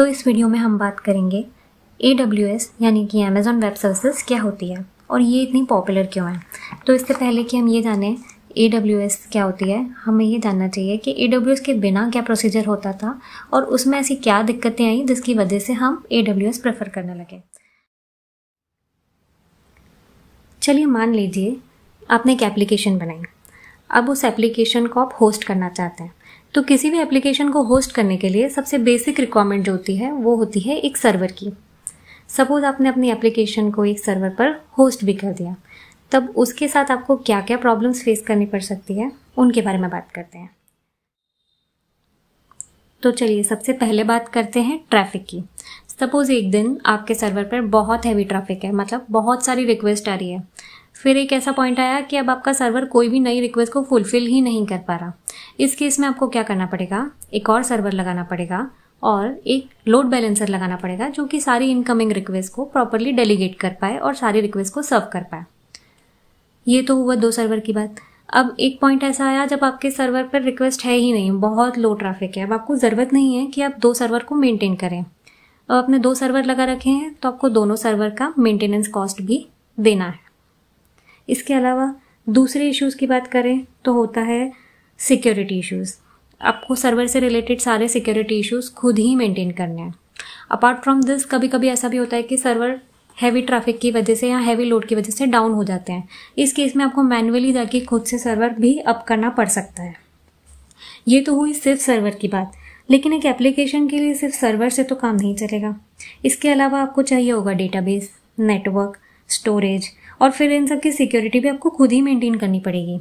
तो इस वीडियो में हम बात करेंगे ए डब्ल्यू एस यानी कि अमेजोन वेब सर्विसेज क्या होती है और ये इतनी पॉपुलर क्यों है तो इससे पहले कि हम ये जानें ए डब्ल्यू एस क्या होती है हमें ये जानना चाहिए कि ए डब्ल्यू एस के बिना क्या प्रोसीजर होता था और उसमें ऐसी क्या दिक्कतें आई जिसकी वजह से हम ए डब्ल्यू एस प्रेफर करने लगे चलिए मान लीजिए आपने एक एप्लीकेशन बनाई अब उस एप्लीकेशन को आप होस्ट करना चाहते हैं तो किसी भी एप्लीकेशन को होस्ट करने के लिए सबसे बेसिक रिक्वायरमेंट जो होती है वो होती है एक सर्वर की सपोज़ आपने अपनी एप्लीकेशन को एक सर्वर पर होस्ट भी कर दिया तब उसके साथ आपको क्या क्या प्रॉब्लम्स फेस करनी पड़ सकती है उनके बारे में बात करते हैं तो चलिए सबसे पहले बात करते हैं ट्रैफिक की सपोज़ एक दिन आपके सर्वर पर बहुत हैवी ट्रैफिक है मतलब बहुत सारी रिक्वेस्ट आ रही है फिर एक ऐसा पॉइंट आया कि अब आपका सर्वर कोई भी नई रिक्वेस्ट को फुलफिल ही नहीं कर पा रहा इस केस में आपको क्या करना पड़ेगा एक और सर्वर लगाना पड़ेगा और एक लोड बैलेंसर लगाना पड़ेगा जो कि सारी इनकमिंग रिक्वेस्ट को प्रॉपरली डेलीगेट कर पाए और सारी रिक्वेस्ट को सर्व कर पाए ये तो हुआ दो सर्वर की बात अब एक पॉइंट ऐसा आया जब आपके सर्वर पर रिक्वेस्ट है ही नहीं बहुत लो ट्रैफिक है अब आपको ज़रूरत नहीं है कि आप दो सर्वर को मेंटेन करें अब आपने दो सर्वर लगा रखे हैं तो आपको दोनों सर्वर का मेंटेनेंस कॉस्ट भी देना है इसके अलावा दूसरे इश्यूज़ की बात करें तो होता है सिक्योरिटी इश्यूज़ आपको सर्वर से रिलेटेड सारे सिक्योरिटी इश्यूज़ खुद ही मेंटेन करने हैं अपार्ट फ्रॉम दिस कभी कभी ऐसा भी होता है कि सर्वर हैवी ट्रैफिक की वजह से या हैवी लोड की वजह से डाउन हो जाते हैं इस केस में आपको मैनुअली जाके खुद से सर्वर भी अप करना पड़ सकता है ये तो हुई सिर्फ सर्वर की बात लेकिन एक एप्लीकेशन के लिए सिर्फ सर्वर से तो काम नहीं चलेगा इसके अलावा आपको चाहिए होगा डेटाबेस नेटवर्क स्टोरेज और फिर इन सब की सिक्योरिटी भी आपको खुद ही मेंटेन करनी पड़ेगी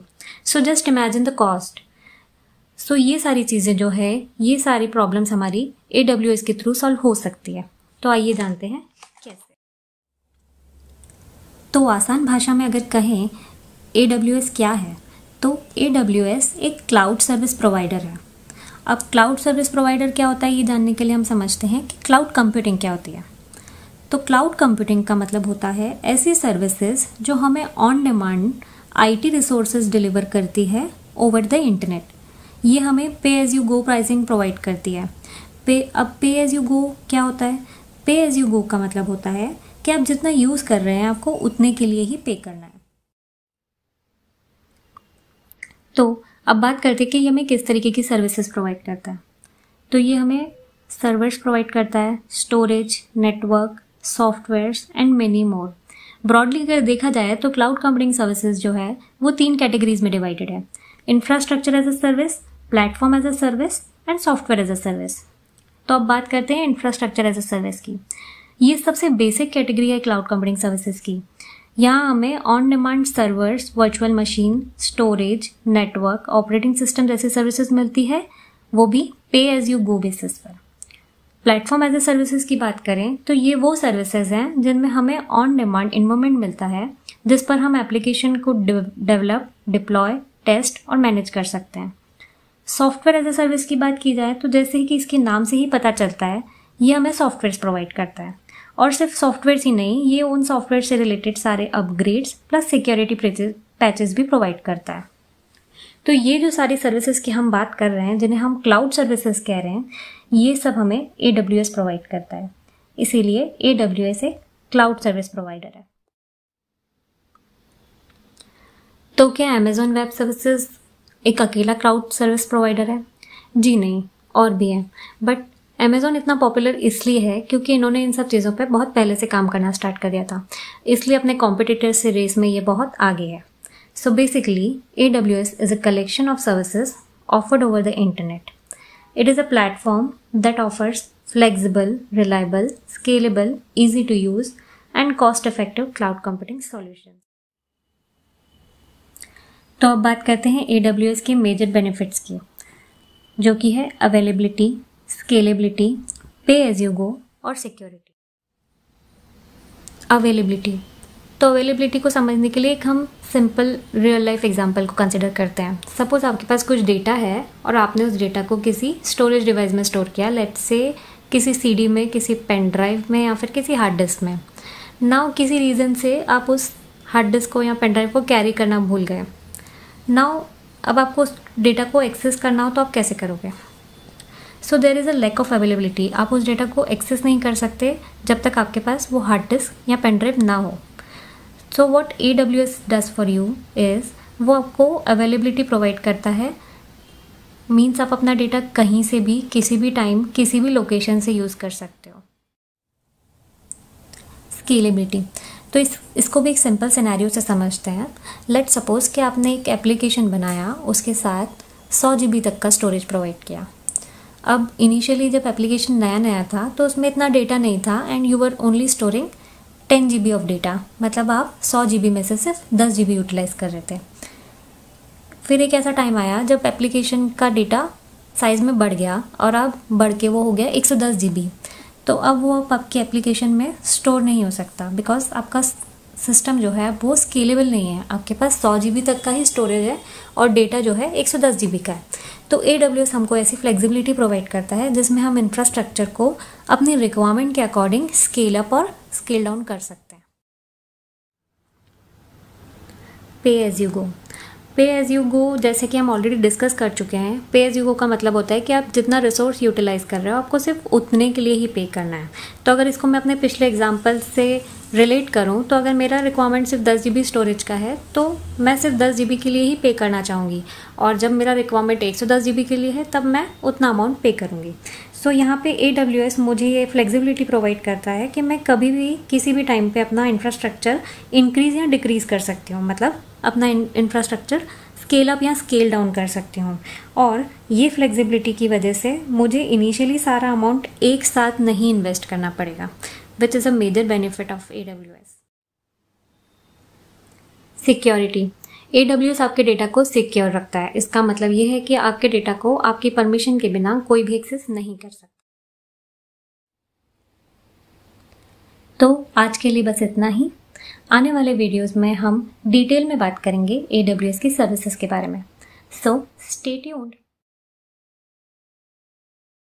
so just imagine the cost so ये सारी चीज़ें जो है ये सारी प्रॉब्लम्स हमारी ए डब्ल्यू एस के थ्रू सॉल्व हो सकती है तो आइए जानते हैं कैसे तो आसान भाषा में अगर कहें ए डब्ल्यू एस क्या है तो ए डब्ल्यू एस एक क्लाउड सर्विस प्रोवाइडर है अब क्लाउड सर्विस प्रोवाइडर क्या होता है ये जानने के लिए हम समझते हैं कि क्लाउड कंप्यूटिंग क्या होती है तो क्लाउड कंप्यूटिंग का मतलब होता है ऐसी सर्विसेज जो हमें on demand IT resources deliver करती है ओवर द इंटरनेट ये हमें pay as you go pricing provide करती है पे अब पे एज यू गो क्या होता है पे एज यू गो का मतलब होता है कि आप जितना यूज़ कर रहे हैं आपको उतने के लिए ही पे करना है तो अब बात करते हैं कि ये हमें किस तरीके की सर्विसेज प्रोवाइड करता है तो ये हमें सर्वर्स प्रोवाइड करता है storage network softwares and many more broadly अगर देखा जाए तो क्लाउड कंप्यूटिंग सर्विसेज जो है वो तीन कैटेगरीज में डिवाइडेड है infrastructure as a service platform as a service and software as a service तो अब बात करते हैं इंफ्रास्ट्रक्चर एज अ सर्विस की ये सबसे बेसिक कैटेगरी है क्लाउड कंप्यूटिंग सर्विसेज की यहाँ हमें on demand servers virtual machine storage network operating system जैसी सर्विसेज मिलती है वो भी pay as you go basis पर प्लेटफॉर्म एज ए सर्विसेज की बात करें तो ये वो सर्विसेज हैं जिनमें हमें ऑन डिमांड इन्वोमेंट मिलता है जिस पर हम एप्लीकेशन को डेवलप डिप्लॉय टेस्ट और मैनेज कर सकते हैं सॉफ्टवेयर एज ए सर्विस की बात की जाए तो जैसे कि इसके नाम से ही पता चलता है ये हमें सॉफ्टवेयर प्रोवाइड करता है और सिर्फ सॉफ्टवेयर ही नहीं ये उन सॉफ्टवेयर से रिलेटेड सारे अपग्रेड्स प्लस सिक्योरिटी पैचेस भी प्रोवाइड करता है तो ये जो सारी सर्विसेज की हम बात कर रहे हैं जिन्हें हम क्लाउड सर्विसेज कह रहे हैं ये सब हमें ए डब्ल्यू एस प्रोवाइड करता है इसीलिए ए डब्ल्यू एस एक क्लाउड सर्विस प्रोवाइडर है तो क्या अमेजोन वेब सर्विसेज एक अकेला क्लाउड सर्विस प्रोवाइडर है जी नहीं और भी है बट अमेज़ोन इतना पॉपुलर इसलिए है क्योंकि इन्होंने इन सब चीज़ों पर बहुत पहले से काम करना स्टार्ट कर दिया था इसलिए अपने कॉम्पिटिटर से रेस में ये बहुत आगे है So basically, AWS is a collection of services offered over the internet. It is a platform that offers flexible, reliable, scalable, easy to use, and cost effective cloud computing solutions. तो अब बात करते हैं ए के मेजर बेनिफिट्स की जो कि है availability scalability pay as you go और सिक्योरिटी अवेलेबिलिटी तो अवेलेबिलिटी को समझने के लिए एक हम सिंपल रियल लाइफ एग्जांपल को कंसिडर करते हैं सपोज आपके पास कुछ डेटा है और आपने उस डेटा को किसी स्टोरेज डिवाइस में स्टोर किया लेट से किसी सी में किसी पेन ड्राइव में या फिर किसी हार्ड डिस्क में नाउ किसी रीज़न से आप उस हार्ड डिस्क को या पेन ड्राइव को कैरी करना भूल गए नाउ अब आपको उस डेटा को एक्सेस करना हो तो आप कैसे करोगे so there is a lack of availability आप उस डेटा को एक्सेस नहीं कर सकते जब तक आपके पास वो हार्ड डिस्क या पेन ड्राइव ना हो so what A W S does for you is वो आपको अवेलेबिलिटी प्रोवाइड करता है मीन्स आप अपना डेटा कहीं से भी किसी भी टाइम किसी भी लोकेशन से यूज़ कर सकते हो स्केलेबिलिटी तो इस इसको भी एक सिंपल सिनेरियो से समझते हैं लेट सपोज़ कि आपने एक एप्लीकेशन बनाया उसके साथ सौ जी तक का स्टोरेज प्रोवाइड किया अब इनिशियली जब एप्लीकेशन नया नया था तो उसमें इतना डेटा नहीं था and you are only storing ten G B of data मतलब आप सौ जी बी में से सिर्फ दस जी बी यूटिलाइज कर रहे थे फिर एक ऐसा टाइम आया जब एप्लीकेशन का डेटा साइज़ में बढ़ गया और अब बढ़ के वो हो गया एक सौ दस जी बी तो अब वो अब आपकी एप्लीकेशन में स्टोर नहीं हो सकता बिकॉज आपका सिस्टम जो है वो स्केलेबल नहीं है आपके पास सौ जी बी तक का ही स्टोरेज है और डेटा जो है एक सौ दस जी बी का है तो ए डब्ल्यू एस हमको ऐसी फ्लेक्सिबिलिटी प्रोवाइड करता है जिसमें हम इंफ्रास्ट्रक्चर को अपनी रिक्वायरमेंट के अकॉर्डिंग स्केल अप और स्केल डाउन कर सकते हैं पे एज यू गो पे एज यू गो जैसे कि हम ऑलरेडी डिस्कस कर चुके हैं पे एज यू गो का मतलब होता है कि आप जितना रिसोर्स यूटिलाइज कर रहे हो आपको सिर्फ उतने के लिए ही पे करना है तो अगर इसको मैं अपने पिछले एग्जाम्पल से रिलेट करूं तो अगर मेरा रिक्वायरमेंट सिर्फ दस जी स्टोरेज का है तो मैं सिर्फ दस जी के लिए ही पे करना चाहूँगी और जब मेरा रिक्वायरमेंट एक सौ दस जी के लिए है तब मैं उतना अमाउंट पे करूँगी सो so, यहाँ पे ए मुझे ये फ्लेक्सिबिलिटी प्रोवाइड करता है कि मैं कभी भी किसी भी टाइम पे अपना इंफ्रास्ट्रक्चर इंक्रीज़ या डिक्रीज़ कर सकती हूँ मतलब अपना इंफ्रास्ट्रक्चर स्केल अप या स्केल डाउन कर सकती हूँ और ये फ्लेक्सिबिलिटी की वजह से मुझे इनिशियली सारा अमाउंट एक साथ नहीं इन्वेस्ट करना पड़ेगा which is a major benefit of A W S security ए आपके डेटा को सिक्योर रखता है इसका मतलब यह है कि आपके डेटा को आपकी परमिशन के बिना कोई भी एक्सेस नहीं कर सकता तो आज के लिए बस इतना ही आने वाले वीडियोस में हम डिटेल में बात करेंगे ए की सर्विसेज के बारे में सो स्टे ट्यून्ड